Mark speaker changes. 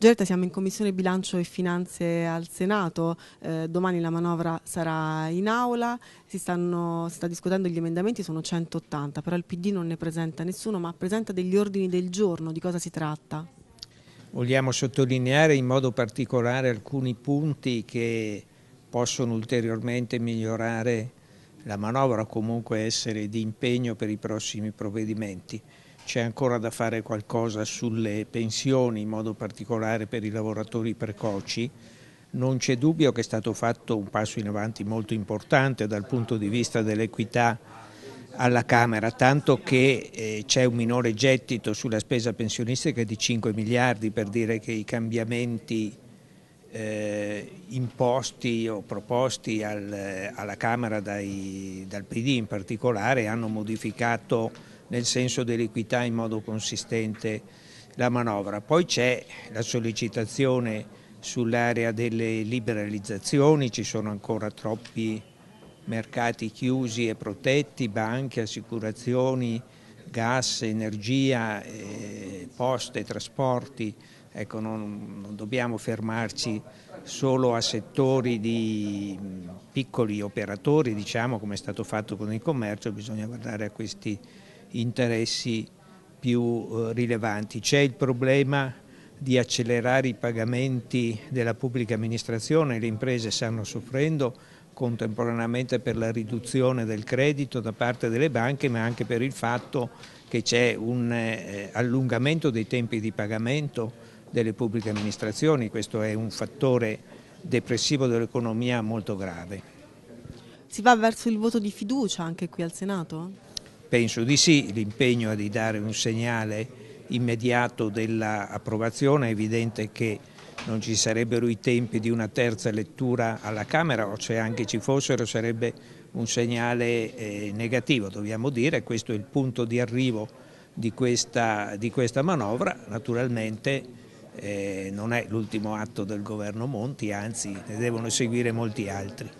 Speaker 1: Gerta, siamo in Commissione Bilancio e Finanze al Senato, eh, domani la manovra sarà in aula, si, stanno, si sta discutendo gli emendamenti, sono 180, però il PD non ne presenta nessuno, ma presenta degli ordini del giorno, di cosa si tratta?
Speaker 2: Vogliamo sottolineare in modo particolare alcuni punti che possono ulteriormente migliorare la manovra o comunque essere di impegno per i prossimi provvedimenti. C'è ancora da fare qualcosa sulle pensioni, in modo particolare per i lavoratori precoci. Non c'è dubbio che è stato fatto un passo in avanti molto importante dal punto di vista dell'equità alla Camera, tanto che eh, c'è un minore gettito sulla spesa pensionistica di 5 miliardi per dire che i cambiamenti eh, imposti o proposti al, alla Camera dai, dal PD in particolare hanno modificato nel senso dell'equità in modo consistente la manovra. Poi c'è la sollecitazione sull'area delle liberalizzazioni, ci sono ancora troppi mercati chiusi e protetti, banche, assicurazioni, gas, energia, eh, poste, trasporti. Ecco, non, non, dobbiamo fermarci solo a settori di mm, piccoli operatori, diciamo come è stato fatto con il commercio, bisogna guardare a questi interessi più eh, rilevanti. C'è il problema di accelerare i pagamenti della pubblica amministrazione, le imprese stanno soffrendo contemporaneamente per la riduzione del credito da parte delle banche ma anche per il fatto che c'è un eh, allungamento dei tempi di pagamento delle pubbliche amministrazioni, questo è un fattore depressivo dell'economia molto grave. Si
Speaker 1: va verso il voto di fiducia anche qui al Senato?
Speaker 2: Penso di sì, l'impegno è di dare un segnale immediato dell'approvazione, è evidente che non ci sarebbero i tempi di una terza lettura alla Camera o se anche ci fossero sarebbe un segnale eh, negativo, dobbiamo dire, questo è il punto di arrivo di questa, di questa manovra, naturalmente eh, non è l'ultimo atto del governo Monti, anzi ne devono seguire molti altri.